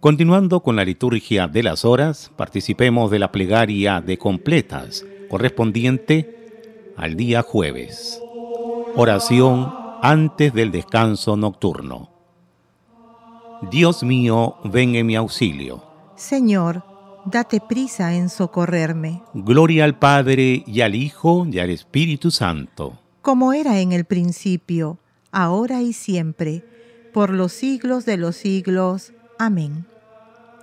Continuando con la liturgia de las horas, participemos de la plegaria de completas correspondiente al día jueves. Oración antes del descanso nocturno. Dios mío, ven en mi auxilio. Señor, date prisa en socorrerme. Gloria al Padre y al Hijo y al Espíritu Santo. Como era en el principio, ahora y siempre, por los siglos de los siglos. Amén.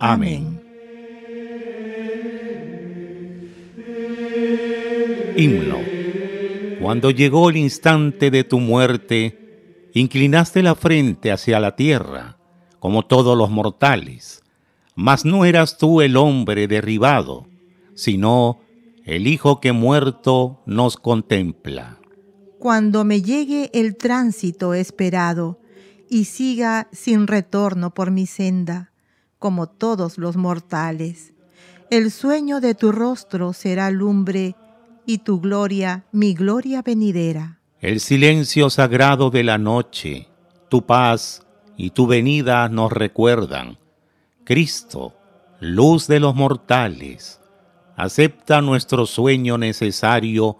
Amén. Himno. Cuando llegó el instante de tu muerte, inclinaste la frente hacia la tierra, como todos los mortales, mas no eras tú el hombre derribado, sino el Hijo que muerto nos contempla. Cuando me llegue el tránsito esperado y siga sin retorno por mi senda, como todos los mortales. El sueño de tu rostro será lumbre y tu gloria mi gloria venidera. El silencio sagrado de la noche, tu paz y tu venida nos recuerdan. Cristo, luz de los mortales, acepta nuestro sueño necesario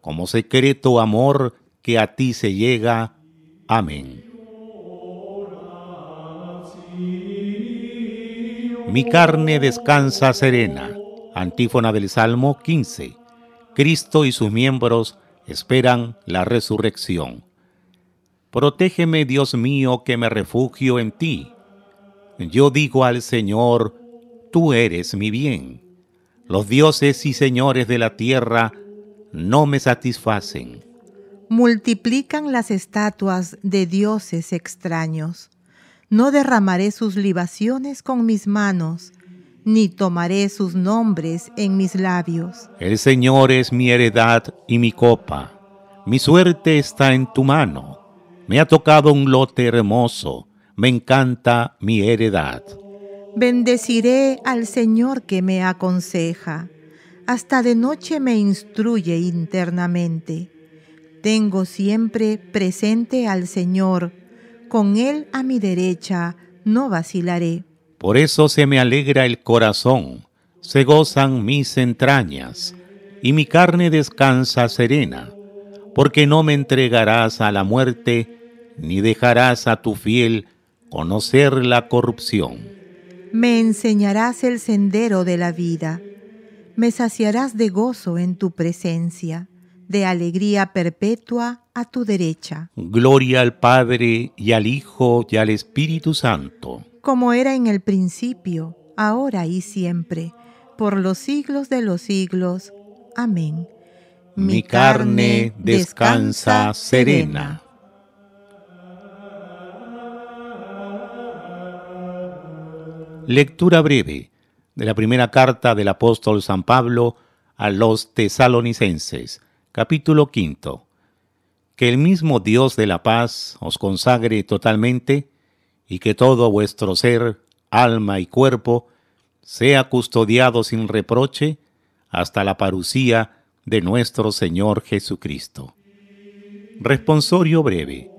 como secreto amor que a ti se llega. Amén. Mi carne descansa serena. Antífona del Salmo 15. Cristo y sus miembros esperan la resurrección. Protégeme, Dios mío, que me refugio en ti. Yo digo al Señor, tú eres mi bien. Los dioses y señores de la tierra no me satisfacen. Multiplican las estatuas de dioses extraños. No derramaré sus libaciones con mis manos, ni tomaré sus nombres en mis labios. El Señor es mi heredad y mi copa. Mi suerte está en tu mano. Me ha tocado un lote hermoso. Me encanta mi heredad. Bendeciré al Señor que me aconseja. Hasta de noche me instruye internamente. Tengo siempre presente al Señor con Él a mi derecha, no vacilaré. Por eso se me alegra el corazón, se gozan mis entrañas, y mi carne descansa serena, porque no me entregarás a la muerte, ni dejarás a tu fiel conocer la corrupción. Me enseñarás el sendero de la vida, me saciarás de gozo en tu presencia de alegría perpetua a tu derecha. Gloria al Padre y al Hijo y al Espíritu Santo. Como era en el principio, ahora y siempre, por los siglos de los siglos. Amén. Mi carne descansa serena. Lectura breve de la primera carta del apóstol San Pablo a los tesalonicenses capítulo V Que el mismo Dios de la paz os consagre totalmente y que todo vuestro ser, alma y cuerpo sea custodiado sin reproche hasta la parucía de nuestro Señor Jesucristo. Responsorio breve.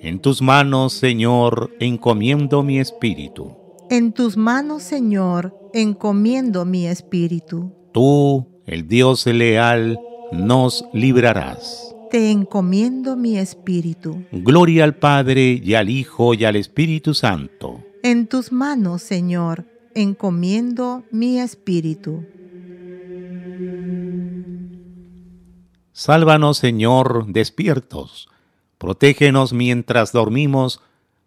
En tus manos, Señor, encomiendo mi espíritu. En tus manos, Señor, encomiendo mi espíritu. Tú, el Dios leal, nos librarás. Te encomiendo mi espíritu. Gloria al Padre y al Hijo y al Espíritu Santo. En tus manos, Señor, encomiendo mi espíritu. Sálvanos, Señor, despiertos. Protégenos mientras dormimos,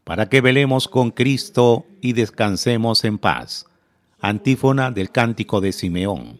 para que velemos con Cristo y descansemos en paz. Antífona del Cántico de Simeón.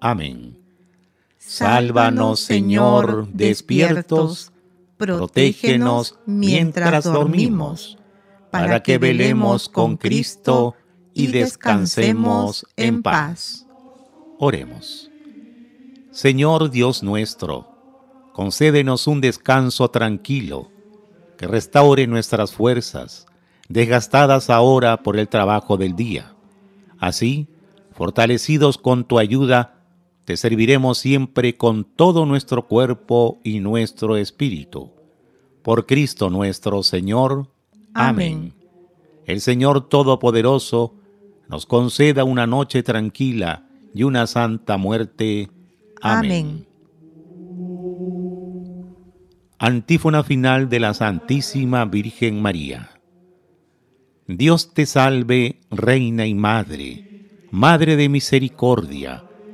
Amén. Sálvanos, Señor, despiertos, protégenos mientras dormimos, para que velemos con Cristo y descansemos en paz. Oremos. Señor Dios nuestro, concédenos un descanso tranquilo, que restaure nuestras fuerzas, desgastadas ahora por el trabajo del día. Así, fortalecidos con tu ayuda, te serviremos siempre con todo nuestro cuerpo y nuestro espíritu. Por Cristo nuestro Señor. Amén. El Señor Todopoderoso nos conceda una noche tranquila y una santa muerte. Amén. Antífona final de la Santísima Virgen María. Dios te salve, Reina y Madre, Madre de Misericordia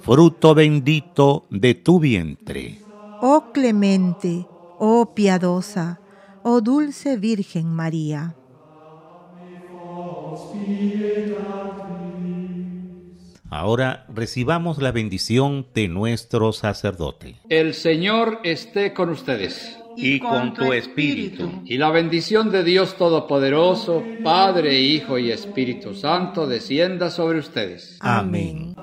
fruto bendito de tu vientre. Oh clemente, oh piadosa, oh dulce Virgen María. Ahora recibamos la bendición de nuestro sacerdote. El Señor esté con ustedes. Y, con, tu espíritu. Y la bendición de Dios Todopoderoso, Padre, Hijo y Espíritu Santo, descienda sobre ustedes. Amén.